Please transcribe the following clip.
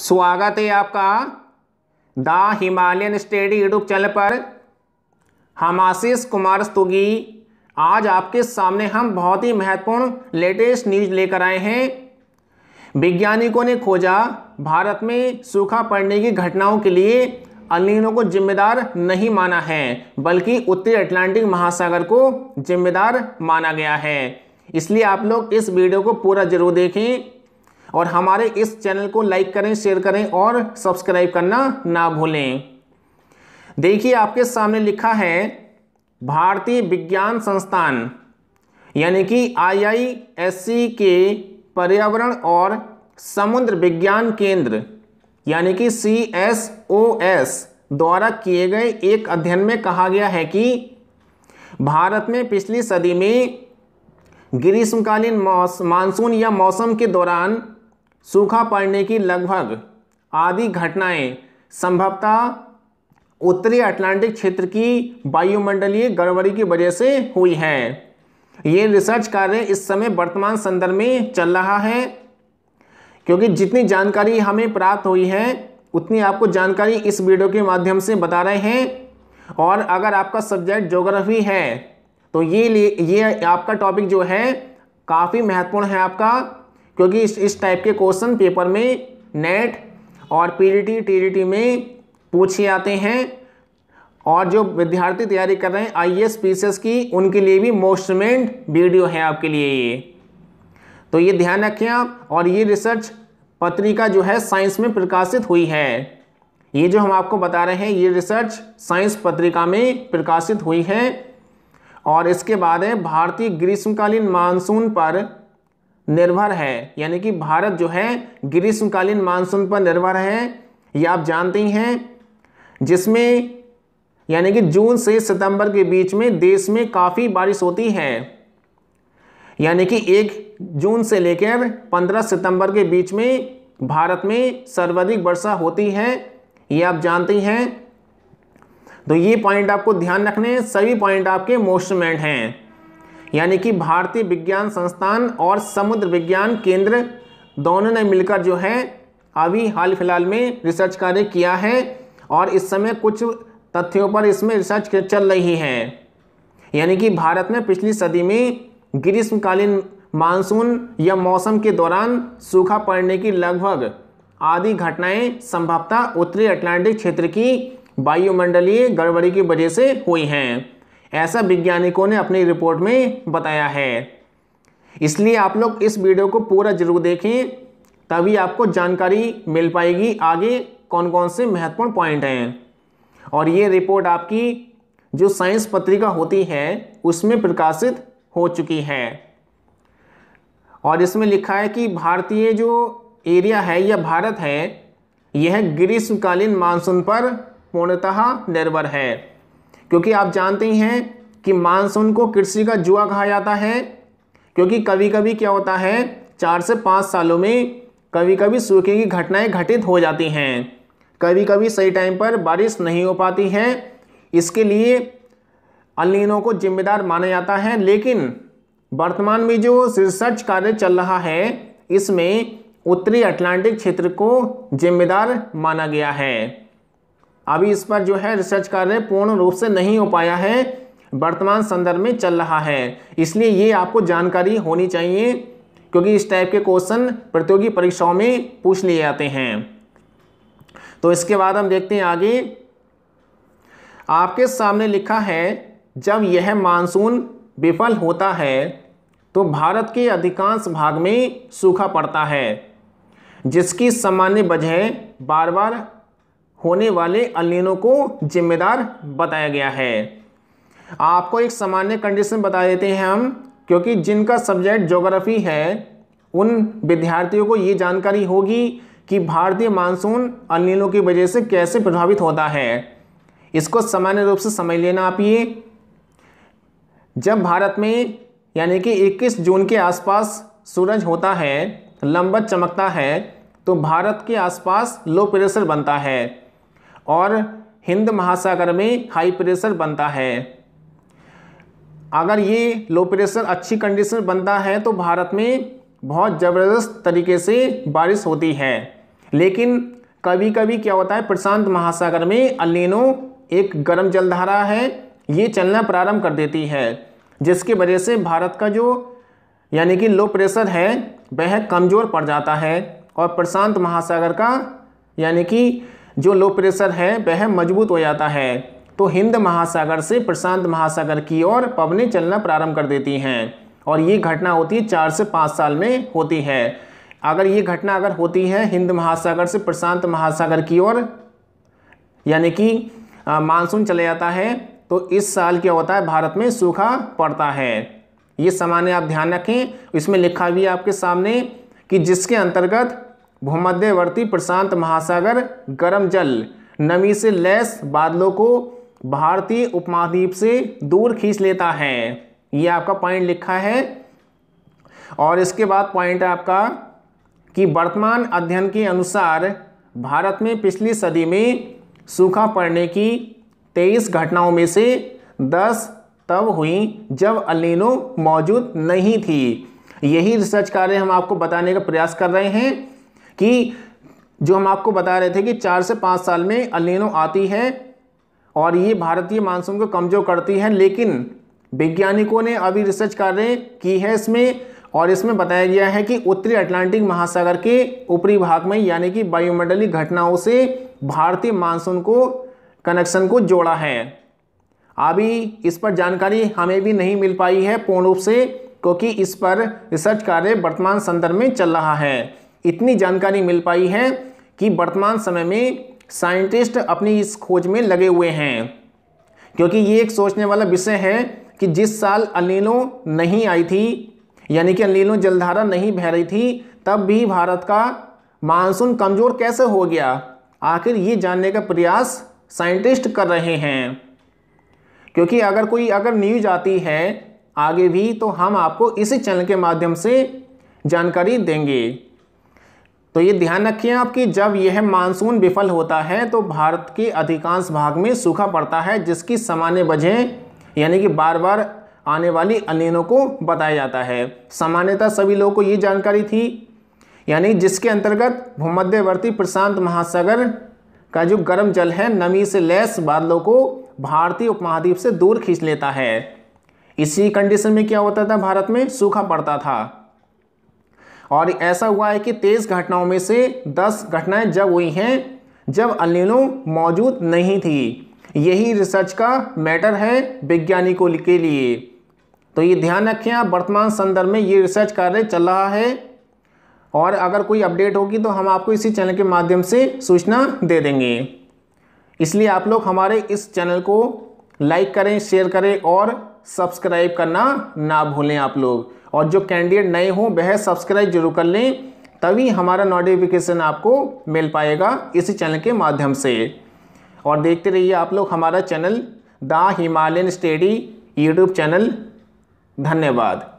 स्वागत है आपका the Himalayan study YouTube channel पर हम आशीष कुमार स्तुगी आज आपके सामने हम बहुत ही महत्वपूर्ण लेटेस्ट न्यूज लेकर आए हैं वैज्ञानिकों ने खोजा भारत में सूखा पड़ने की घटनाओं के लिए अलिनों को जिम्मेदार नहीं माना है बल्कि उत्तरी अटलांटिक महासागर को जिम्मेदार माना गया है इसलिए आप लोग इस वीडियो को पूरा जरूर देखें और हमारे इस चैनल को लाइक करें शेयर करें और सब्सक्राइब करना ना भूलें देखिए आपके सामने लिखा है भारतीय विज्ञान संस्थान यानी कि आईआईएससी के पर्यावरण और समुद्र विज्ञान केंद्र यानी कि सी एस ओ एस द्वारा किए गए एक अध्ययन में कहा गया है कि भारत में पिछली सदी में ग्रीष्मकालीन मानसून या मौसम के दौरान सूखा पड़ने की लगभग आदि घटनाएं संभवतः उत्तरी अटलांटिक क्षेत्र की वायुमंडलीय गड़बड़ी की वजह से हुई है ये रिसर्च कार्य इस समय वर्तमान संदर्भ में चल रहा है क्योंकि जितनी जानकारी हमें प्राप्त हुई है उतनी आपको जानकारी इस वीडियो के माध्यम से बता रहे हैं और अगर आपका सब्जेक्ट जोग्राफी है तो ये ये आपका टॉपिक जो है काफ़ी महत्वपूर्ण है आपका क्योंकि इस इस टाइप के क्वेश्चन पेपर में नेट और पीडीटी टीडीटी में पूछे आते हैं और जो विद्यार्थी तैयारी कर रहे हैं आई एस पीसीएस की उनके लिए भी मोस्टमेंट वीडियो है आपके लिए ये तो ये ध्यान रखें आप और ये रिसर्च पत्रिका जो है साइंस में प्रकाशित हुई है ये जो हम आपको बता रहे हैं ये रिसर्च साइंस पत्रिका में प्रकाशित हुई है और इसके बाद है भारतीय ग्रीष्मकालीन मानसून पर निर्भर है यानी कि भारत जो है ग्रीष्मकालीन मानसून पर निर्भर है ये आप जानते ही हैं जिसमें यानी कि जून से सितंबर के बीच में देश में काफ़ी बारिश होती है यानी कि एक जून से लेकर पंद्रह सितंबर के बीच में भारत में सर्वाधिक वर्षा होती है ये आप जानते हैं तो ये पॉइंट आपको ध्यान रखने सभी पॉइंट आपके मोस्टमेंट हैं यानी कि भारतीय विज्ञान संस्थान और समुद्र विज्ञान केंद्र दोनों ने मिलकर जो है अभी हाल फिलहाल में रिसर्च कार्य किया है और इस समय कुछ तथ्यों पर इसमें रिसर्च चल रही है यानी कि भारत में पिछली सदी में ग्रीष्मकालीन मानसून या मौसम के दौरान सूखा पड़ने की लगभग आदि घटनाएं संभवतः उत्तरी अटलांटिक क्षेत्र की वायुमंडलीय गड़बड़ी की वजह से हुई हैं ऐसा वैज्ञानिकों ने अपनी रिपोर्ट में बताया है इसलिए आप लोग इस वीडियो को पूरा जरूर देखें तभी आपको जानकारी मिल पाएगी आगे कौन कौन से महत्वपूर्ण पॉइंट हैं और ये रिपोर्ट आपकी जो साइंस पत्रिका होती है उसमें प्रकाशित हो चुकी है और इसमें लिखा है कि भारतीय जो एरिया है या भारत है यह ग्रीष्मकालीन मानसून पर पूर्णतः निर्भर है क्योंकि आप जानते ही हैं कि मानसून को कृषि का जुआ कहा जाता है क्योंकि कभी कभी क्या होता है चार से पाँच सालों में कभी कभी सूखे की घटनाएं घटित हो जाती हैं कभी कभी सही टाइम पर बारिश नहीं हो पाती है इसके लिए अलिनों को जिम्मेदार माना जाता है लेकिन वर्तमान में जो रिसर्च कार्य चल रहा है इसमें उत्तरी अटलांटिक क्षेत्र को जिम्मेदार माना गया है अभी इस पर जो है रिसर्च कार्य पूर्ण रूप से नहीं हो पाया है वर्तमान संदर्भ में चल रहा है इसलिए ये आपको जानकारी होनी चाहिए क्योंकि इस टाइप के क्वेश्चन प्रतियोगी परीक्षाओं में पूछ लिए जाते हैं तो इसके बाद हम देखते हैं आगे आपके सामने लिखा है जब यह मानसून विफल होता है तो भारत के अधिकांश भाग में सूखा पड़ता है जिसकी सामान्य वजह बार बार होने वाले अलिनों को जिम्मेदार बताया गया है आपको एक सामान्य कंडीशन बता देते हैं हम क्योंकि जिनका सब्जेक्ट जोग्राफी है उन विद्यार्थियों को ये जानकारी होगी कि भारतीय मानसून अलिनों की वजह से कैसे प्रभावित होता है इसको सामान्य रूप से समझ लेना आप ये जब भारत में यानी कि 21 जून के आसपास सूरज होता है लंबत चमकता है तो भारत के आसपास लो प्रेशर बनता है और हिंद महासागर में हाई प्रेशर बनता है अगर ये लो प्रेशर अच्छी कंडीशन बनता है तो भारत में बहुत ज़बरदस्त तरीके से बारिश होती है लेकिन कभी कभी क्या होता है प्रशांत महासागर में अलिनो एक गर्म जलधारा है ये चलना प्रारंभ कर देती है जिसकी वजह से भारत का जो यानी कि लो प्रेशर है वह कमज़ोर पड़ जाता है और प्रशांत महासागर का यानी कि जो लो प्रेशर है वह मजबूत हो जाता है तो हिंद महासागर से प्रशांत महासागर की ओर पवनें चलना प्रारंभ कर देती हैं और ये घटना होती है चार से पाँच साल में होती है अगर ये घटना अगर होती है हिंद महासागर से प्रशांत महासागर की ओर यानी कि मानसून चले जाता है तो इस साल क्या होता है भारत में सूखा पड़ता है ये सामान्य आप ध्यान रखें इसमें लिखा भी है आपके सामने कि जिसके अंतर्गत भूमध्यवर्ती प्रशांत महासागर गर्म जल नमी से लैस बादलों को भारतीय उपमहाद्वीप से दूर खींच लेता है ये आपका पॉइंट लिखा है और इसके बाद पॉइंट आपका कि वर्तमान अध्ययन के अनुसार भारत में पिछली सदी में सूखा पड़ने की तेईस घटनाओं में से दस तब हुई जब अलिनो मौजूद नहीं थी यही रिसर्च कार्य हम आपको बताने का प्रयास कर रहे हैं कि जो हम आपको बता रहे थे कि चार से पाँच साल में अलिनो आती है और ये भारतीय मानसून को कमज़ोर करती है लेकिन वैज्ञानिकों ने अभी रिसर्च कार्य की है इसमें और इसमें बताया गया है कि उत्तरी अटलांटिक महासागर के ऊपरी भाग में यानी कि वायुमंडलीय घटनाओं से भारतीय मानसून को कनेक्शन को जोड़ा है अभी इस पर जानकारी हमें भी नहीं मिल पाई है पूर्ण रूप से क्योंकि इस पर रिसर्च कार्य वर्तमान संदर्भ में चल रहा है इतनी जानकारी मिल पाई है कि वर्तमान समय में साइंटिस्ट अपनी इस खोज में लगे हुए हैं क्योंकि ये एक सोचने वाला विषय है कि जिस साल अनिलो नहीं आई थी यानी कि अनिलो जलधारा नहीं बह रही थी तब भी भारत का मानसून कमज़ोर कैसे हो गया आखिर ये जानने का प्रयास साइंटिस्ट कर रहे हैं क्योंकि अगर कोई अगर न्यूज आती है आगे भी तो हम आपको इसी चैनल के माध्यम से जानकारी देंगे तो ये ध्यान रखिए आपकी जब यह मानसून विफल होता है तो भारत के अधिकांश भाग में सूखा पड़ता है जिसकी सामान्य वजह यानी कि बार बार आने वाली अनिलों को बताया जाता है सामान्यतः सभी लोगों को ये जानकारी थी यानी जिसके अंतर्गत भूमध्यवर्ती प्रशांत महासागर का जो गर्म जल है नमी से लैस बादलों को भारतीय उपमहाद्वीप से दूर खींच लेता है इसी कंडीशन में क्या होता था भारत में सूखा पड़ता था और ऐसा हुआ है कि तेईस घटनाओं में से दस घटनाएं जब हुई हैं जब अलिनो मौजूद नहीं थी यही रिसर्च का मैटर है वैज्ञानिकों के लिए तो ये ध्यान रखें आप वर्तमान संदर्भ में ये रिसर्च कार्य चल रहा है और अगर कोई अपडेट होगी तो हम आपको इसी चैनल के माध्यम से सूचना दे देंगे इसलिए आप लोग हमारे इस चैनल को लाइक करें शेयर करें और सब्सक्राइब करना ना भूलें आप लोग और जो कैंडिडेट नए हों वह सब्सक्राइब जरूर कर लें तभी हमारा नोटिफिकेशन आपको मिल पाएगा इसी चैनल के माध्यम से और देखते रहिए आप लोग हमारा channel the Himalayan study YouTube channel धन्यवाद